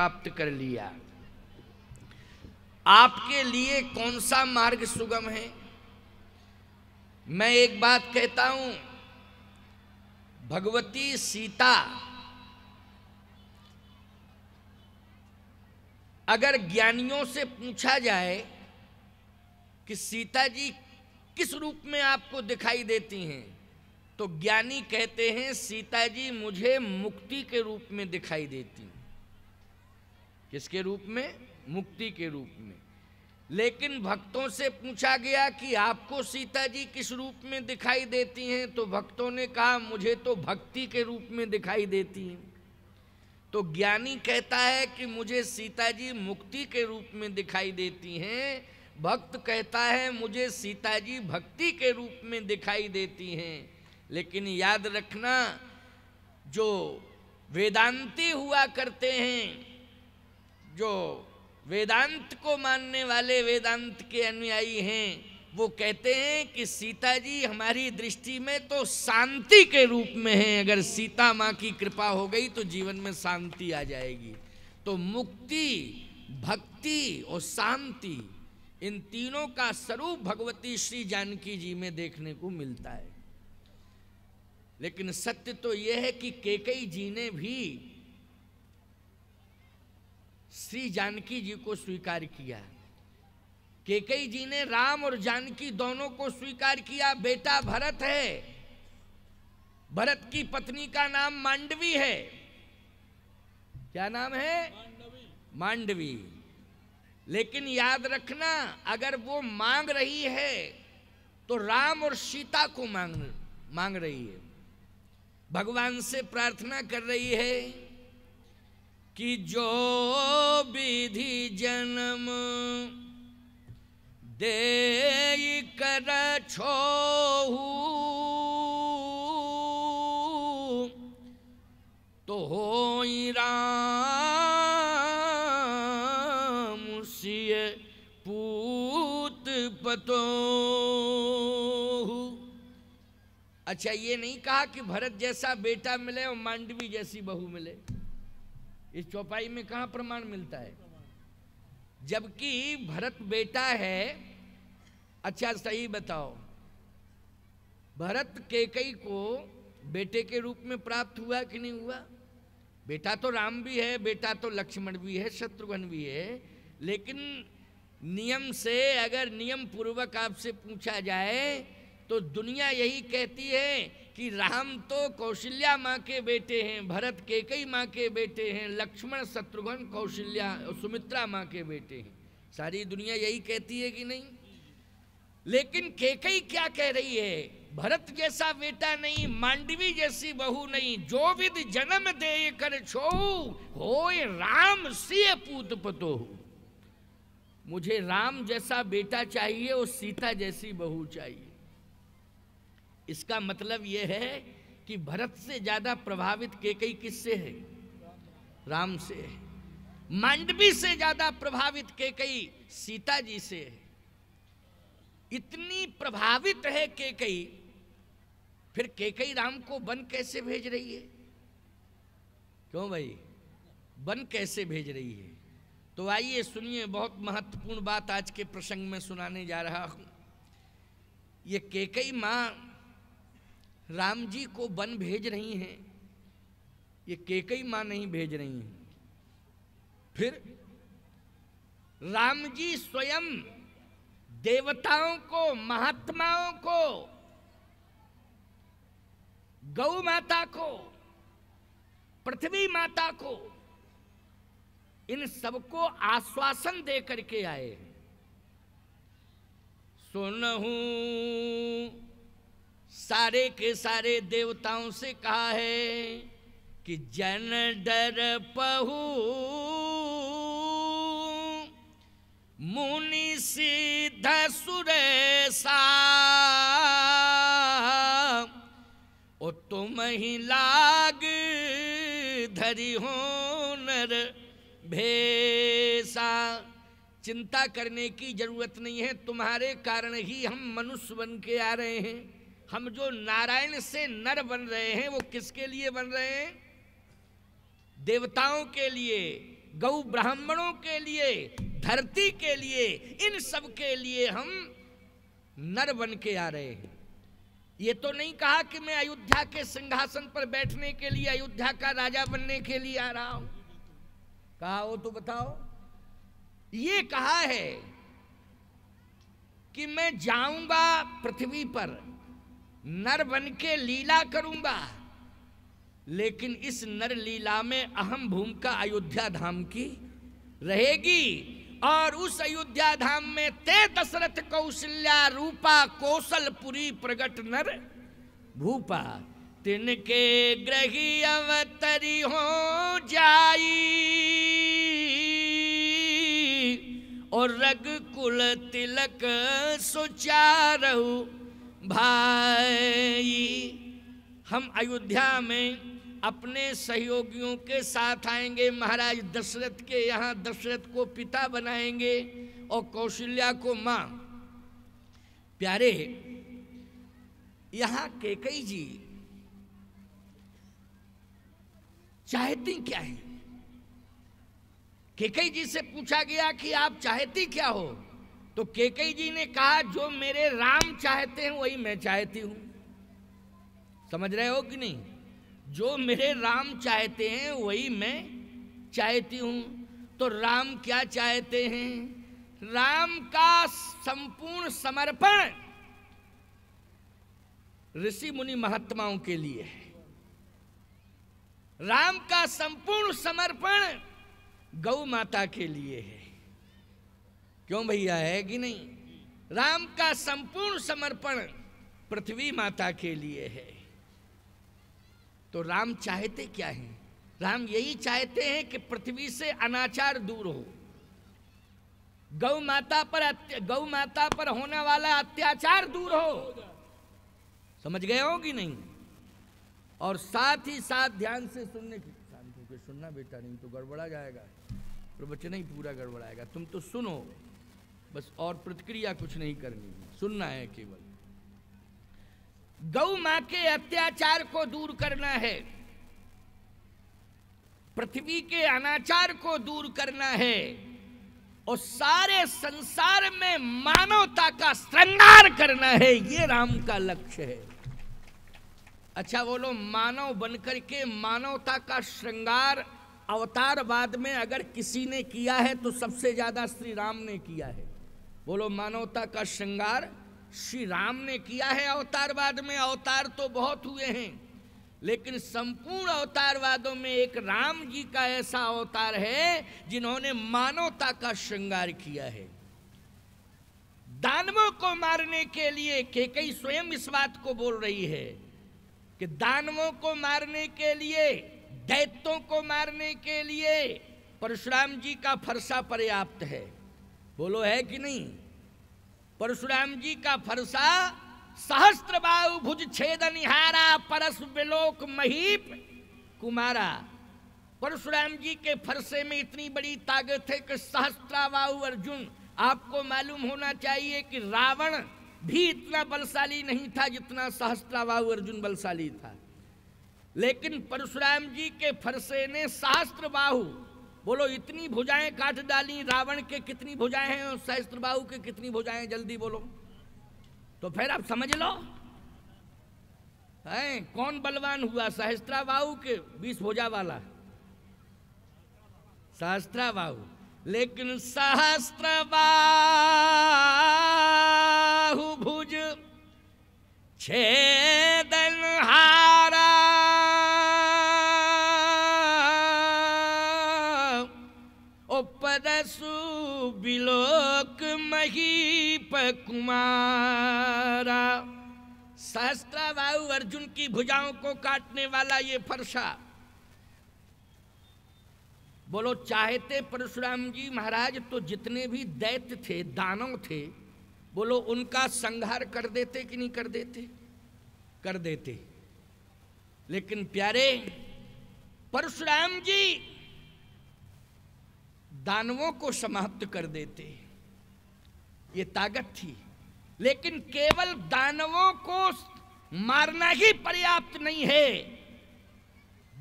प्राप्त कर लिया आपके लिए कौन सा मार्ग सुगम है मैं एक बात कहता हूं भगवती सीता अगर ज्ञानियों से पूछा जाए कि सीता जी किस रूप में आपको दिखाई देती हैं तो ज्ञानी कहते हैं सीता जी मुझे मुक्ति के रूप में दिखाई देती हैं किसके रूप में मुक्ति के रूप में लेकिन भक्तों से पूछा गया कि आपको सीता जी किस रूप में दिखाई देती हैं तो भक्तों ने कहा मुझे तो भक्ति के रूप में दिखाई देती हैं तो ज्ञानी कहता है कि मुझे सीता जी मुक्ति के रूप में दिखाई देती हैं भक्त कहता है मुझे सीता जी भक्ति के रूप में दिखाई देती हैं लेकिन याद रखना जो वेदांती हुआ करते हैं जो वेदांत को मानने वाले वेदांत के अनुयायी हैं वो कहते हैं कि सीता जी हमारी दृष्टि में तो शांति के रूप में हैं अगर सीता माँ की कृपा हो गई तो जीवन में शांति आ जाएगी तो मुक्ति भक्ति और शांति इन तीनों का स्वरूप भगवती श्री जानकी जी में देखने को मिलता है लेकिन सत्य तो यह है कि केकई जी ने भी श्री जानकी जी को स्वीकार किया केकई जी ने राम और जानकी दोनों को स्वीकार किया बेटा भरत है भरत की पत्नी का नाम मांडवी है क्या नाम है मांडवी लेकिन याद रखना अगर वो मांग रही है तो राम और सीता को मांग मांग रही है भगवान से प्रार्थना कर रही है कि जो विधि जन्म दे कर छोहू तो हो राम पूत पतो अच्छा ये नहीं कहा कि भरत जैसा बेटा मिले और मांडवी जैसी बहू मिले इस चौपाई में कहा प्रमाण मिलता है जबकि भरत बेटा है अच्छा सही बताओ भरत केकई को बेटे के रूप में प्राप्त हुआ कि नहीं हुआ बेटा तो राम भी है बेटा तो लक्ष्मण भी है शत्रुघ्न भी है लेकिन नियम से अगर नियम पूर्वक आपसे पूछा जाए तो दुनिया यही कहती है कि राम तो कौशल्या माँ के बेटे हैं भरत केकई माँ के बेटे हैं लक्ष्मण शत्रुघ्न कौशल्या सुमित्रा माँ के बेटे हैं सारी दुनिया यही कहती है कि नहीं लेकिन केकई क्या कह रही है भरत जैसा बेटा नहीं मांडवी जैसी बहू नहीं जो विद जन्म दे कर छो हो राम सिय पूत पतो मुझे राम जैसा बेटा चाहिए और सीता जैसी बहू चाहिए इसका मतलब यह है कि भरत से ज्यादा प्रभावित केकई किससे है राम से है मांडवी से ज्यादा प्रभावित केकई सीता जी से है इतनी प्रभावित है केकई फिर केकई राम को बन कैसे भेज रही है क्यों भाई बन कैसे भेज रही है तो आइए सुनिए बहुत महत्वपूर्ण बात आज के प्रसंग में सुनाने जा रहा हूं ये केकई माँ राम जी को वन भेज रही हैं ये केकई माँ नहीं भेज रही हैं फिर राम जी स्वयं देवताओं को महात्माओं को गौ माता को पृथ्वी माता को इन सबको आश्वासन दे करके आए सुनहू सारे के सारे देवताओं से कहा है कि जन डर पहु मुनि सिद्ध सुरेशा ओ तुम ही लाग धरी हो नर भेसा चिंता करने की जरूरत नहीं है तुम्हारे कारण ही हम मनुष्य बन के आ रहे हैं हम जो नारायण से नर बन रहे हैं वो किसके लिए बन रहे हैं देवताओं के लिए गौ ब्राह्मणों के लिए धरती के लिए इन सब के लिए हम नर बन के आ रहे हैं ये तो नहीं कहा कि मैं अयोध्या के सिंहासन पर बैठने के लिए अयोध्या का राजा बनने के लिए आ रहा हूं कहा हो तो बताओ ये कहा है कि मैं जाऊंगा पृथ्वी पर नर बन के लीला करूंगा लेकिन इस नर लीला में अहम भूमिका अयोध्या धाम की रहेगी और उस अयोध्या धाम में ते दशरथ कौशल्या रूपा कौशलपुरी प्रगट नर भूपा तिनके ग्रही अवतरी हो जाई और रग कुल तिलक सुचारू भाई हम अयोध्या में अपने सहयोगियों के साथ आएंगे महाराज दशरथ के यहाँ दशरथ को पिता बनाएंगे और कौशल्या को माँ प्यारे यहाँ केकई जी चाहती क्या है केकई जी से पूछा गया कि आप चाहती क्या हो तो केकई जी ने कहा जो मेरे राम चाहते हैं वही मैं चाहती हूं समझ रहे हो कि नहीं जो मेरे राम चाहते हैं वही मैं चाहती हूं तो राम क्या चाहते हैं राम का संपूर्ण समर्पण ऋषि मुनि महात्माओं के लिए है राम का संपूर्ण समर्पण गौ माता के लिए है क्यों भैया है कि नहीं राम का संपूर्ण समर्पण पृथ्वी माता के लिए है तो राम चाहते क्या है राम यही चाहते हैं कि पृथ्वी से अनाचार दूर हो गौ माता पर गौ माता पर होने वाला अत्याचार दूर हो समझ गए हो कि नहीं और साथ ही साथ ध्यान से सुनने की शांति सुनना बेटा नहीं तो गड़बड़ा जाएगा प्रवचन ही पूरा गड़बड़ाएगा तुम तो सुनो बस और प्रतिक्रिया कुछ नहीं करनी है सुनना है केवल गौ मां के अत्याचार को दूर करना है पृथ्वी के अनाचार को दूर करना है और सारे संसार में मानवता का श्रृंगार करना है ये राम का लक्ष्य है अच्छा बोलो मानव बनकर के मानवता का श्रृंगार अवतारवाद में अगर किसी ने किया है तो सबसे ज्यादा श्री राम ने किया है बोलो मानवता का श्रृंगार श्री राम ने किया है अवतारवाद में अवतार तो बहुत हुए हैं लेकिन संपूर्ण अवतारवादों में एक राम जी का ऐसा अवतार है जिन्होंने मानवता का श्रृंगार किया है दानवों को मारने के लिए के कई स्वयं इस बात को बोल रही है कि दानवों को मारने के लिए दैत्यों को मारने के लिए परशुराम जी का फरसा पर्याप्त है बोलो है कि नहीं परशुराम जी का फरसा सहस्त्र बाहु भुज छेद निहारा परस विलोक महीप कुमारा परशुराम जी के फरसे में इतनी बड़ी ताकत है कि सहस्त्राबाहु अर्जुन आपको मालूम होना चाहिए कि रावण भी इतना बलशाली नहीं था जितना सहस्त्राबाहु अर्जुन बलशाली था लेकिन परशुराम जी के फरसे ने सहस्त्र बाहु बोलो इतनी भुजाएं काट डाली रावण के कितनी भुजाएं हैं और सहस्त्रबाहु के कितनी भुजाएं जल्दी बोलो तो फिर आप समझ लो है कौन बलवान हुआ सहस्त्राबाहु के बीस भुजा वाला सहस्त्राबाहु लेकिन सहस्त्रबाहु भुज छे बिलोक महीप कुमारा वायु अर्जुन की भुजाओं को काटने वाला ये फरसा बोलो चाहते परशुराम जी महाराज तो जितने भी दैत्य थे दानव थे बोलो उनका संहार कर देते कि नहीं कर देते कर देते लेकिन प्यारे परशुराम जी दानवों को समाप्त कर देते ये ताकत थी लेकिन केवल दानवों को मारना ही पर्याप्त नहीं है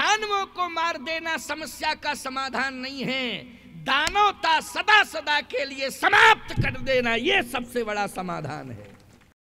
दानवों को मार देना समस्या का समाधान नहीं है दानवता सदा सदा के लिए समाप्त कर देना यह सबसे बड़ा समाधान है